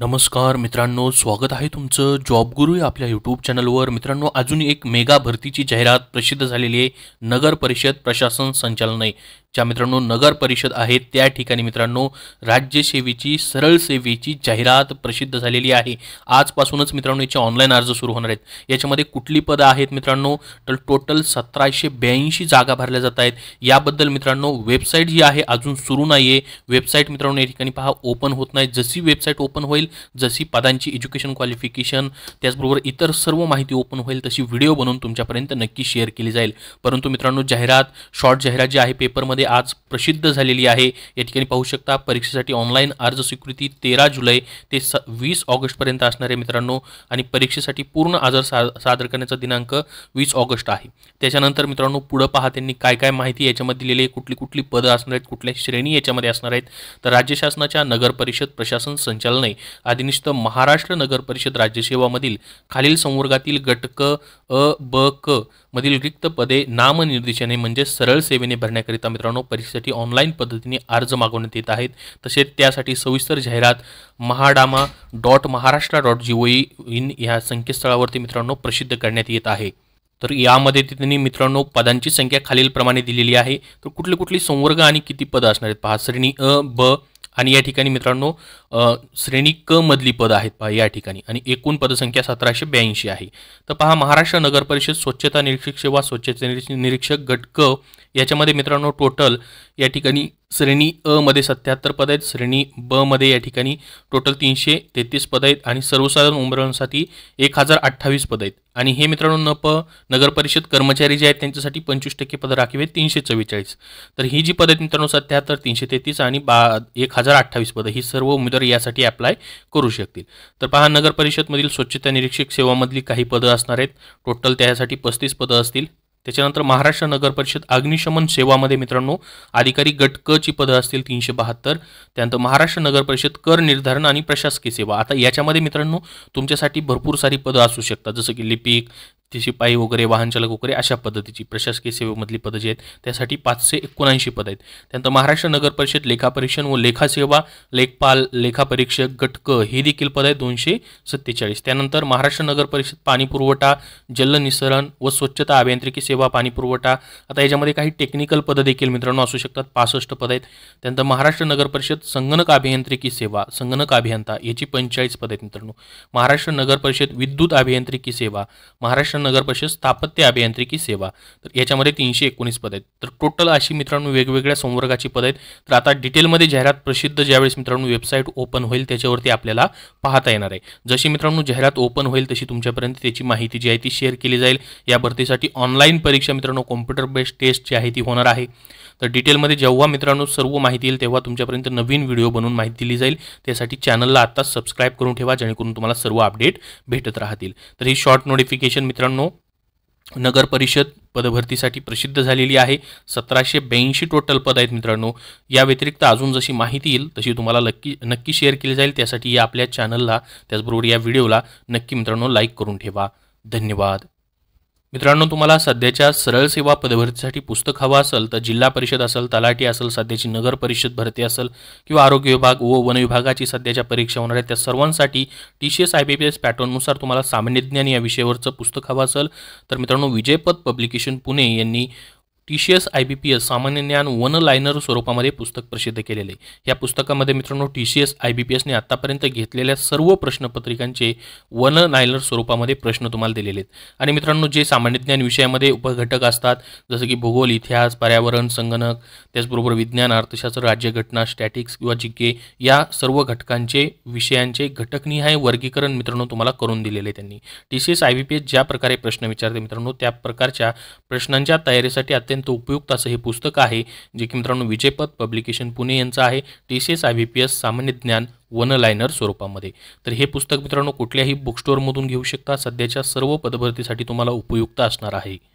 नमस्कार मित्रांनो स्वागत आहे तुमचं जॉब गुरु या आपल्या यूट्यूब चॅनलवर मित्रांनो अजून एक मेगा भरतीची जाहिरात प्रसिद्ध झालेली आहे नगर परिषद प्रशासन संचालनालय ज्या मित्रांनो नगर परिषद आहेत त्या ठिकाणी मित्रांनो राज्यसेवेची सरळ सेवेची जाहिरात प्रसिद्ध झालेली आहे आजपासूनच मित्रांनो याचे ऑनलाईन अर्ज सुरू होणार आहेत याच्यामध्ये कुठली पदं आहेत मित्रांनो तर टोटल सतराशे ब्याऐंशी जागा भरल्या जात आहेत याबद्दल मित्रांनो वेबसाईट जी आहे अजून सुरू नाही आहे वेबसाईट मित्रांनो या ठिकाणी पहा ओपन होत नाही जशी वेबसाईट ओपन होईल जशी पदांची एज्युकेशन क्वालिफिकेशन त्याचबरोबर इतर सर्व माहिती ओपन होईल तशी व्हिडिओ बनवून तुमच्यापर्यंत नक्की शेअर केली जाईल परंतु मित्रांनो जाहिरात शॉर्ट जाहिरात जी आहे पेपरमध्ये मध्ये आज प्रसिद्ध झालेली आहे या ठिकाणी पाहू शकता परीक्षेसाठी ऑनलाईन अर्ज स्वीकृती तेरा जुलै ते स वीस ऑगस्टपर्यंत असणार आहे मित्रांनो आणि परीक्षेसाठी पूर्ण आजार सादर करण्याचा दिनांक वीस ऑगस्ट आहे त्याच्यानंतर मित्रांनो पुढं पहा त्यांनी काय काय माहिती याच्यामध्ये दिलेली आहे कुठली कुठली पदं असणार आहेत कुठल्या श्रेणी याच्यामध्ये असणार आहेत तर राज्य शासनाच्या नगर परिषद प्रशासन संचालने अधिनिष्ठ महाराष्ट्र नगर परिषद राज्यसेवामधील खालील संवर्गातील गटक अ ब क मधील रिक्त पदे नामनिर्देशने म्हणजे सरळ सेवेने भरण्याकरिता मित्रांनो मित्रांनो परीक्षेसाठी ऑनलाईन पद्धतीने अर्ज मागवण्यात येत आहेत तसेच त्यासाठी सविस्तर जाहिरात महाडामा dot Maharashtra dot G O in ह्या संकेतस्थळावरती मित्रांनो प्रसिद्ध करण्यात येत आहे तर यामध्ये त्यांनी मित्रांनो पदांची संख्या खालीलप्रमाणे दिलेली आहे तर कुठले कुठले संवर्ग आणि किती पदं असणार आहेत पहा श्रेणी अ ब आणि या ठिकाणी मित्रांनो श्रेणी क मधली पद आहेत पहा या ठिकाणी आणि एकूण पदसंख्या सतराशे ब्याऐंशी आहे तर पहा महाराष्ट्र नगर परिषद स्वच्छता निरीक्षक सेवा स्वच्छता निरीक्षक गट क याच्यामध्ये मित्रांनो टोटल या ठिकाणी श्रेणी अ मध्ये सत्याहत्तर पद आहेत श्रेणी ब मध्ये या ठिकाणी टोटल तीनशे तेहतीस पद आहेत आणि सर्वसाधारण उमेदवारांसाठी एक हजार अठ्ठावीस पद आहेत आणि हे मित्रांनो न प नगरपरिषद कर्मचारी जे आहेत त्यांच्यासाठी पंचवीस टक्के पद राखीव आहेत तीनशे चव्वेचाळीस तर ही जी पद आहेत मित्रांनो सत्याहत्तर तीनशे तेहतीस आणि बा एक हजार अठ्ठावीस पदं ही सर्व उमेदवार यासाठी अप्लाय करू शकतील तर पहा नगरपरिषदमधील स्वच्छता निरीक्षक सेवामधली काही पदं असणार आहेत टोटल त्यासाठी पस्तीस पदं असतील त्याच्यानंतर महाराष्ट्र नगर परिषद अग्निशमन सेवामध्ये मित्रांनो अधिकारी गट क ची पदं असतील तीनशे बहात्तर त्यानंतर महाराष्ट्र नगर परिषद कर निर्धारण आणि प्रशासकीय सेवा आता याच्यामध्ये मित्रांनो तुमच्यासाठी भरपूर सारी पदं असू शकतात जसं की लिपिक ते शिपाई वगैरे वाहनचालक वगैरे अशा पद्धतीची प्रशासकीय सेवेमधली पदं जी आहेत त्यासाठी पाचशे एकोणऐंशी पद आहेत त्यानंतर महाराष्ट्र नगर परिषद लेखापरीक्षण व लेखासेवा लेखपाल लेखापरीक्षक गटक ही देखील पद आहेत दोनशे सत्तेचाळीस त्यानंतर महाराष्ट्र नगर परिषद पाणीपुरवठा जलनिसरण व स्वच्छता अभियांत्रिकी सेवा पाणीपुरवठा आता याच्यामध्ये काही टेक्निकल पदं देखील मित्रांनो असू शकतात पासष्ट पद आहेत त्यानंतर महाराष्ट्र नगर परिषद संगणक अभियांत्रिकी सेवा संगणक अभियंता याची पंचेचाळीस पद आहेत मित्रांनो महाराष्ट्र नगर परिषद विद्युत अभियांत्रिकी सेवा महाराष्ट्र महाराष्ट्र परिषद स्थापत्य अभियांत्रिकी सेवा तर याच्यामध्ये तीनशे एकोणीस पद आहेत तर टोटल अशी मित्रांनो वेगवेगळ्या संवर्गाची पद आहेत तर आता डिटेलमध्ये जाहिरात प्रसिद्ध ज्यावेळेस मित्रांनो वेबसाईट ओपन होईल त्याच्यावरती आपल्याला पाहता येणार आहे जशी मित्रांनो जाहिरात ओपन होईल तशी तुमच्यापर्यंत त्याची माहिती जी आहे ती शेअर केली जाईल या भरतीसाठी ऑनलाईन परीक्षा मित्रांनो कॉम्प्युटर बेस्ड टेस्ट जी आहे ती होणार आहे तर डिटेलमध्ये जेव्हा मित्रांनो सर्व माहिती येईल तेव्हा तुमच्यापर्यंत नवीन व्हिडिओ बनवून माहिती दिली जाईल त्यासाठी चॅनलला आता सबस्क्राईब करून ठेवा जेणेकरून तुम्हाला सर्व अपडेट भेटत राहतील तर ही शॉर्ट नोटिफिकेशन मित्रांनो मित्रांनो नगर परिषद पदभरतीसाठी प्रसिद्ध झालेली आहे सतराशे ब्याऐंशी टोटल पद आहेत मित्रांनो या व्यतिरिक्त अजून जशी माहिती येईल तशी तुम्हाला नक्की नक्की शेअर केली जाईल त्यासाठी या आपल्या चॅनलला त्याचबरोबर या व्हिडिओला नक्की मित्रांनो लाईक करून ठेवा धन्यवाद मित्रांनो तुम्हाला सध्याच्या सरळ सेवा पदभरतीसाठी पुस्तक हवं असेल तर जिल्हा परिषद असेल तलाठी असेल सध्याची नगर परिषद भरती असेल किंवा आरोग्य विभाग व वन विभागाची सध्याच्या परीक्षा होणार आहे त्या सर्वांसाठी T C S I B P S पॅटर्ननुसार तुम्हाला सामान्य ज्ञान या विषयावरचं पुस्तक हवं असेल तर मित्रांनो विजयपद पब्लिकेशन पुणे यांनी T C S I B P S सामान्य ज्ञान वन लायनर स्वरूपामध्ये पुस्तक प्रसिद्ध केलेले या पुस्तकामध्ये मित्रांनो T C S I B P एसने आत्तापर्यंत घेतलेल्या सर्व प्रश्नपत्रिकांचे वन लायनर स्वरूपामध्ये प्रश्न तुम्हाला दिलेले आहेत आणि मित्रांनो जे सामान्य ज्ञान विषयामध्ये उपघटक असतात जसं की भूगोल इतिहास पर्यावरण संगणक त्याचबरोबर विज्ञान अर्थशास्त्र राज्यघटना स्टॅटिक्स किंवा जिके या सर्व घटकांचे विषयांचे घटकनिहाय वर्गीकरण मित्रांनो तुम्हाला करून दिलेले त्यांनी T C S I B P S ज्या प्रकारे प्रश्न विचारते मित्रांनो त्या प्रकारच्या प्रश्नांच्या तयारीसाठी अत्यंत अत्यंत उपयुक्त असं हे पुस्तक आहे जे की मित्रांनो विजयपद पब्लिकेशन पुणे यांचं आहे T C S I V P S सामान्य ज्ञान वन लायनर स्वरूपामध्ये तर हे पुस्तक मित्रांनो कुठल्याही बुक मधून घेऊ शकता सध्याच्या सर्व पदभरतीसाठी तुम्हाला उपयुक्त असणार आहे